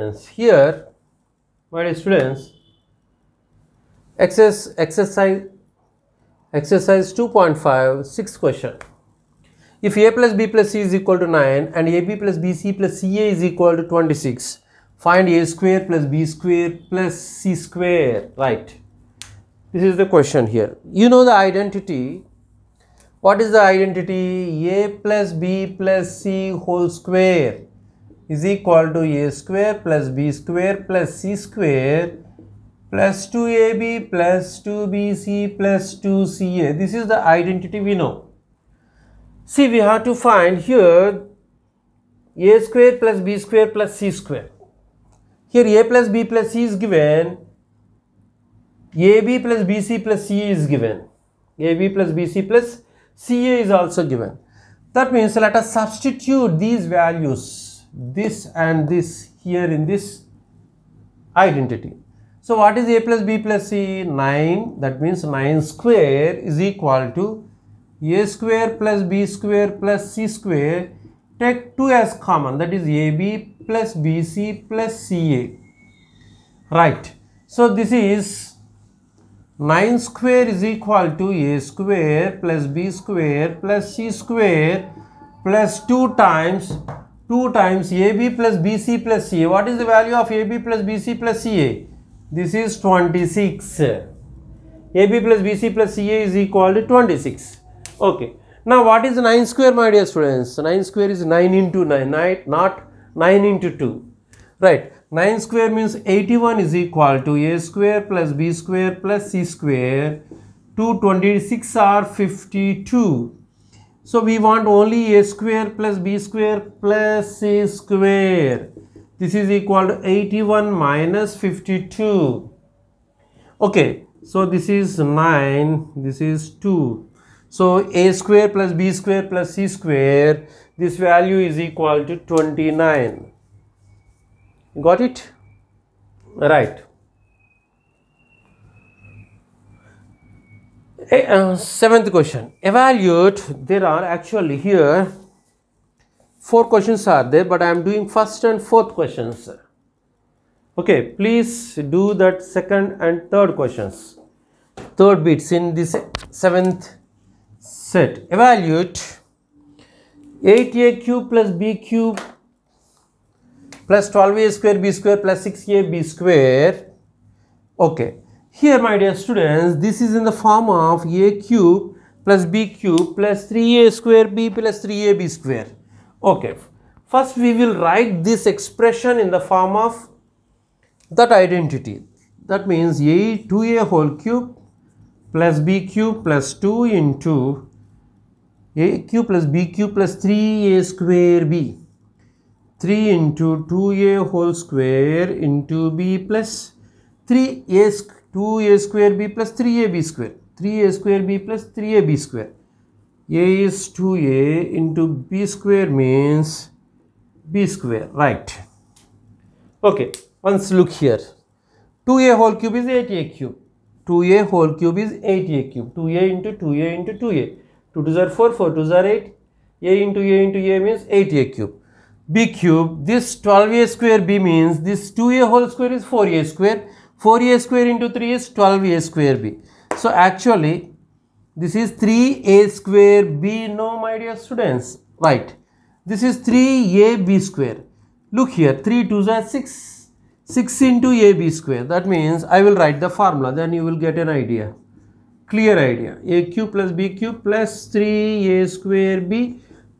students here my dear students access exercise exercise 2.5 sixth question if a plus b plus c is equal to 9 and ab plus bc plus ca is equal to 26 find a square plus b square plus c square right this is the question here you know the identity what is the identity a plus b plus c whole square is equal to a square plus b square plus c square plus 2ab plus 2bc plus 2ca. This is the identity we know. See, we have to find here a square plus b square plus c square. Here a plus b plus c is given, ab plus bc plus ca is given, ab plus bc plus ca is also given. That means let us substitute these values this and this here in this identity. So what is a plus b plus c? 9 that means 9 square is equal to a square plus b square plus c square take 2 as common that is ab plus bc plus ca right. So this is 9 square is equal to a square plus b square plus c square plus 2 times 2 times AB plus BC plus CA. What is the value of AB plus BC plus CA? This is 26. AB plus BC plus CA is equal to 26. Okay. Now what is 9 square my dear students? 9 square is 9 into 9, nine not 9 into 2. Right. 9 square means 81 is equal to A square plus B square plus C square. 226 are 52. So we want only a square plus b square plus c square. This is equal to 81 minus 52. Okay, so this is 9, this is 2. So a square plus b square plus c square, this value is equal to 29. Got it? Right. uh, seventh question evaluate there are actually here four questions are there but i am doing first and fourth questions okay please do that second and third questions third bits in this seventh set evaluate 8 a cube plus b cube plus 12a square b square plus 6ab square okay here my dear students, this is in the form of a cube plus b cube plus 3a square b plus 3ab square. Okay, first we will write this expression in the form of that identity. That means a 2a whole cube plus b cube plus 2 into a cube plus b cube plus 3a square b. 3 into 2a whole square into b plus 3a square 2a square b plus 3ab square 3a square b plus 3ab square a is 2a into b square means b square right okay once look here 2a whole cube is 8a cube 2a whole cube is 8a cube 2a into 2a into 2a 2 2s are 4 4 2s are 8 a into a into a means 8a cube b cube this 12a square b means this 2a whole square is 4a square 4a square into 3 is 12a square b. So actually this is 3a square b no my dear students right. This is 3ab square. Look here 3 2 are 6 6 into ab square that means I will write the formula then you will get an idea clear idea a cube plus b cube plus 3a square b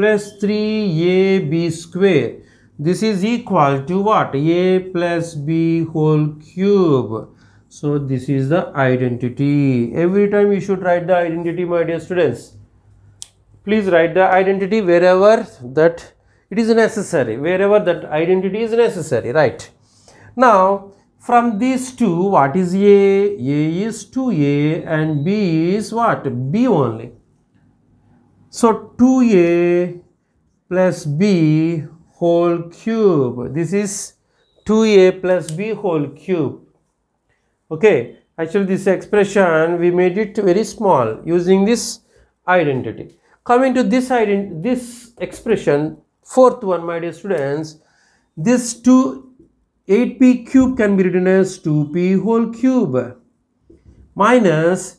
plus 3ab square this is equal to what a plus b whole cube so this is the identity every time you should write the identity my dear students please write the identity wherever that it is necessary wherever that identity is necessary right now from these two what is a a is 2a and b is what b only so 2a plus b whole cube. This is 2a plus b whole cube. Okay, actually this expression we made it very small using this identity. Coming to this ident this expression, fourth one, my dear students, this 2 8p cube can be written as 2p whole cube minus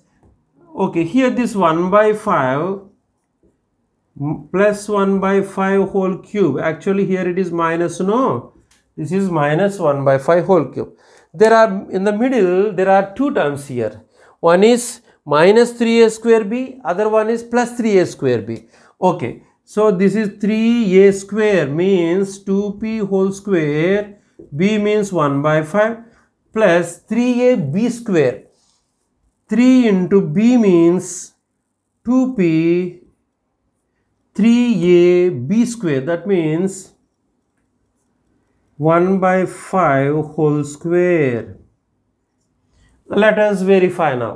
okay here this 1 by 5 plus 1 by 5 whole cube actually here it is minus no this is minus 1 by 5 whole cube there are in the middle there are two terms here one is minus 3a square b other one is plus 3a square b okay so this is 3a square means 2p whole square b means 1 by 5 plus 3a b square 3 into b means 2p 3ab square that means 1 by 5 whole square let us verify now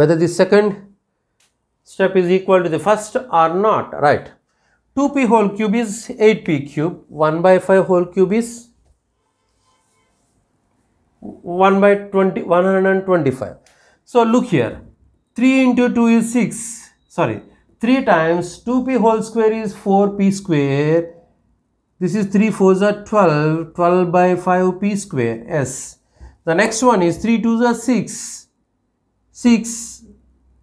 whether the second step is equal to the first or not right 2p whole cube is 8p cube 1 by 5 whole cube is 1 by 20 125 so look here 3 into 2 is 6 sorry 3 times 2p whole square is 4p square. This is 3 4s are 12, 12 by 5p square, yes. The next one is 3 2s are 6, 6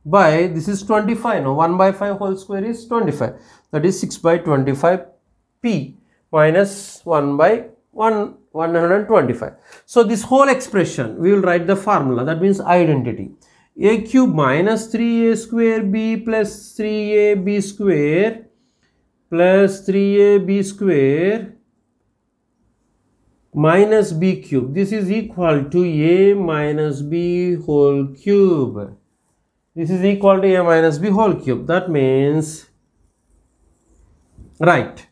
by, this is 25, no, 1 by 5 whole square is 25. That is 6 by 25p minus 1 by 1 125 so this whole expression we will write the formula that means identity a cube minus three a square b plus three a b square plus three a b square minus b cube this is equal to a minus b whole cube this is equal to a minus b whole cube that means right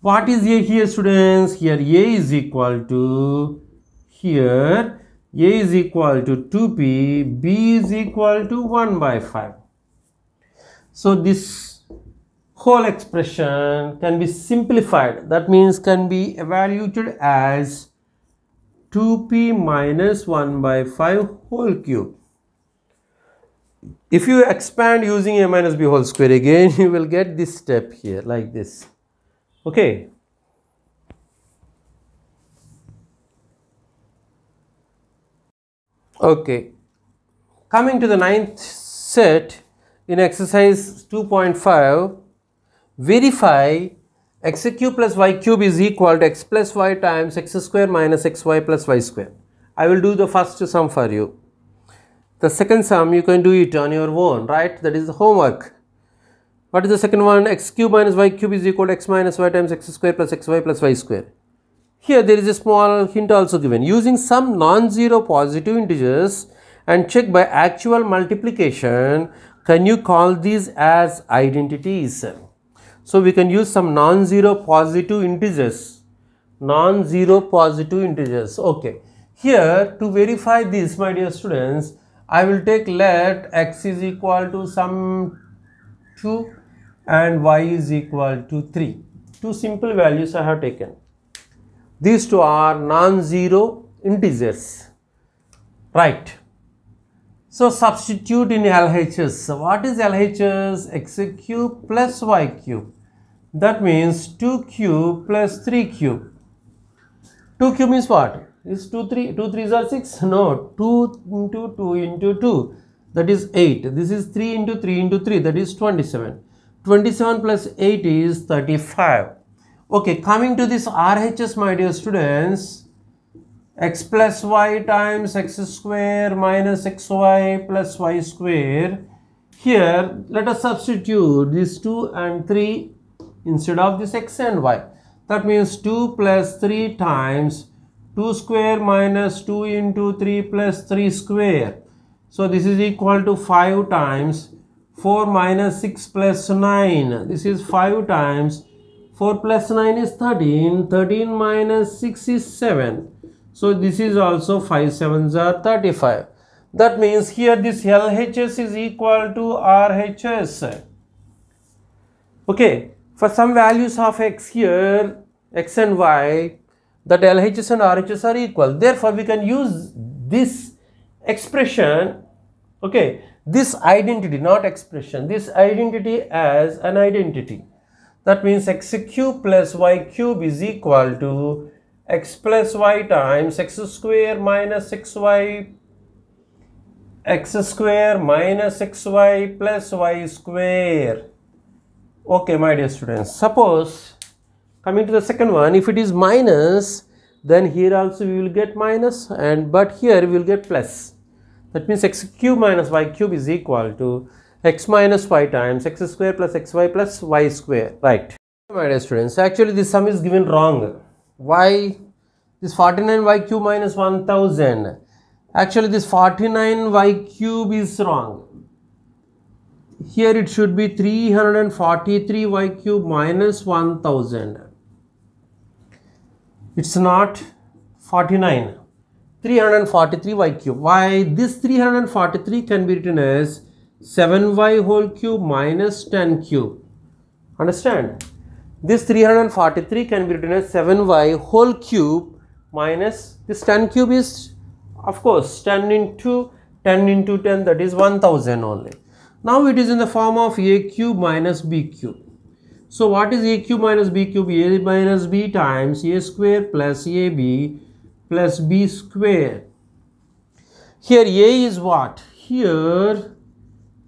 what is a here students here a is equal to here a is equal to 2p, b is equal to 1 by 5. So this whole expression can be simplified that means can be evaluated as 2p minus 1 by 5 whole cube. If you expand using a minus b whole square again you will get this step here like this. Okay Okay. Coming to the ninth set in exercise 2.5, verify xq plus y cube is equal to x plus y times x square minus xy plus y square. I will do the first sum for you. The second sum you can do it on your own, right? That is the homework. What is the second one? x cube minus y cube is equal to x minus y times x square plus xy plus y square. Here there is a small hint also given. Using some non-zero positive integers and check by actual multiplication, can you call these as identities? So we can use some non-zero positive integers. Non-zero positive integers. Okay. Here to verify this my dear students, I will take let x is equal to some 2 and y is equal to 3. Two simple values I have taken. These two are non-zero integers. Right. So substitute in LHS. What is LHS? X cube plus Y cube. That means 2 cube plus 3 cube. 2 cube means what? Is 2 3 2 3s are 6? No, 2 into 2 into 2 that is 8. This is 3 into 3 into 3 that is 27. 27 plus 8 is 35. Okay, coming to this RHS, my dear students, x plus y times x square minus xy plus y square. Here, let us substitute these 2 and 3 instead of this x and y. That means 2 plus 3 times 2 square minus 2 into 3 plus 3 square. So this is equal to 5 times 4 minus 6 plus 9. This is 5 times 4 plus 9 is 13 13 minus 6 is 7 so this is also 5 7s are 35 that means here this LHS is equal to RHS okay for some values of x here x and y that LHS and RHS are equal therefore we can use this expression okay this identity not expression this identity as an identity that means x cube plus y cube is equal to x plus y times x square minus xy x square minus xy plus y square. Okay, my dear students, suppose coming to the second one, if it is minus, then here also we will get minus and but here we will get plus. That means x cube minus y cube is equal to x minus y times x square plus xy plus y square right my dear students actually this sum is given wrong why this 49 y cube minus 1000 actually this 49 y cube is wrong here it should be 343 y cube minus 1000 it's not 49 343 y cube why this 343 can be written as 7y whole cube minus 10 cube. Understand? This 343 can be written as 7y whole cube minus this 10 cube is of course 10 into 10 into 10 that is 1000 only. Now it is in the form of a cube minus b cube. So what is a cube minus b cube? a minus b times a square plus ab plus b square. Here a is what? Here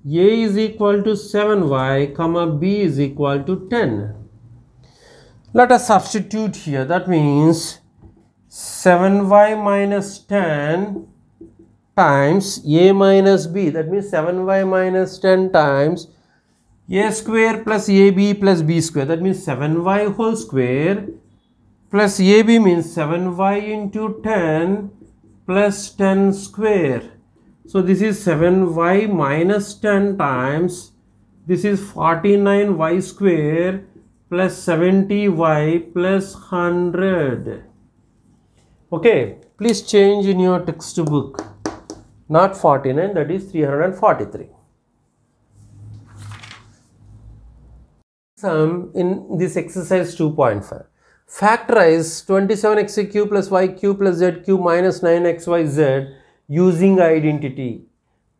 a is equal to 7y comma b is equal to 10 let us substitute here that means 7y minus 10 times a minus b that means 7y minus 10 times a square plus ab plus b square that means 7y whole square plus ab means 7y into 10 plus 10 square so this is 7y minus 10 times this is 49y square plus 70y plus 100. Okay, please change in your textbook. Not 49, that is 343. Sum in this exercise 2.5. Factorize 27xq plus yq plus zq minus 9xyz using identity.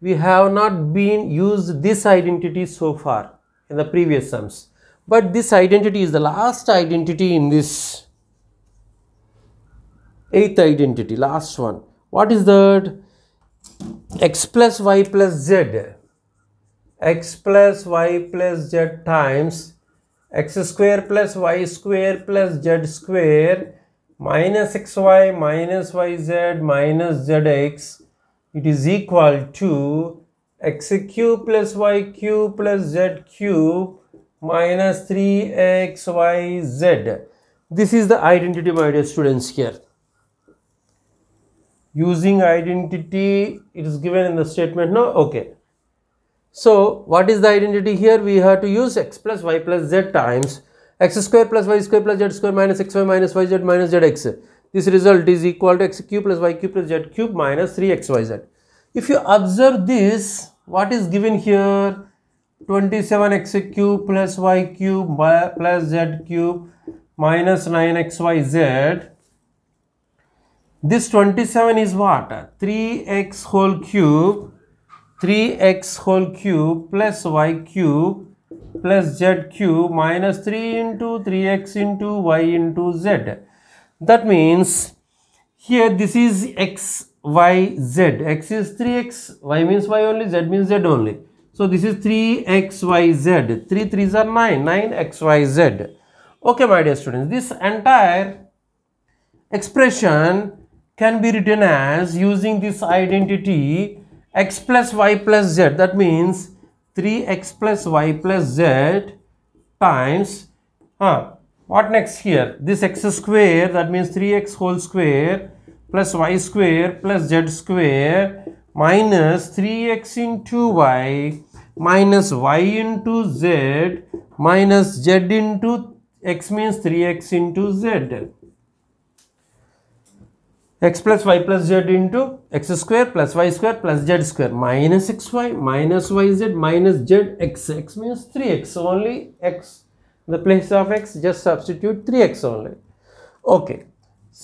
We have not been used this identity so far in the previous sums. But this identity is the last identity in this eighth identity, last one. What is that? x plus y plus z. x plus y plus z times x square plus y square plus z square minus xy minus yz minus zx it is equal to x cube plus y cube plus z cube minus 3xyz this is the identity my dear students here using identity it is given in the statement No, okay so what is the identity here we have to use x plus y plus z times x square plus y square plus z square minus xy minus yz minus zx. This result is equal to x cube plus y cube plus z cube minus 3xyz. If you observe this, what is given here? 27x cube plus y cube plus z cube minus 9xyz. This 27 is what? 3x whole cube, 3x whole cube plus y cube plus z cube minus 3 into 3x into y into z. That means here this is x, y, z. x is 3x, y means y only, z means z only. So this is 3x, y, z. 3 3s are 9, 9x, y, z. Okay, my dear students, this entire expression can be written as using this identity x plus y plus z. That means 3x plus y plus z times huh, what next here this x square that means 3x whole square plus y square plus z square minus 3x into y minus y into z minus z into x means 3x into z x plus y plus z into x square plus y square plus z square minus xy minus yz minus zx x means 3x only x the place of x just substitute 3x only okay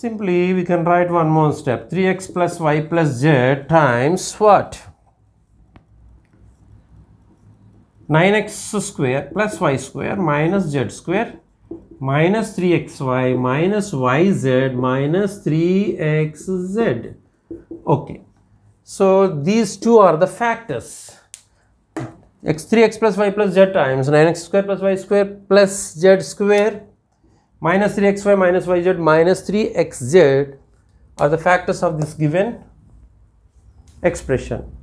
simply we can write one more step 3x plus y plus z times what 9x square plus y square minus z square minus 3xy minus yz minus 3xz okay so these two are the factors x3 x plus y plus z times 9x square plus y square plus z square minus 3xy minus yz minus 3xz are the factors of this given expression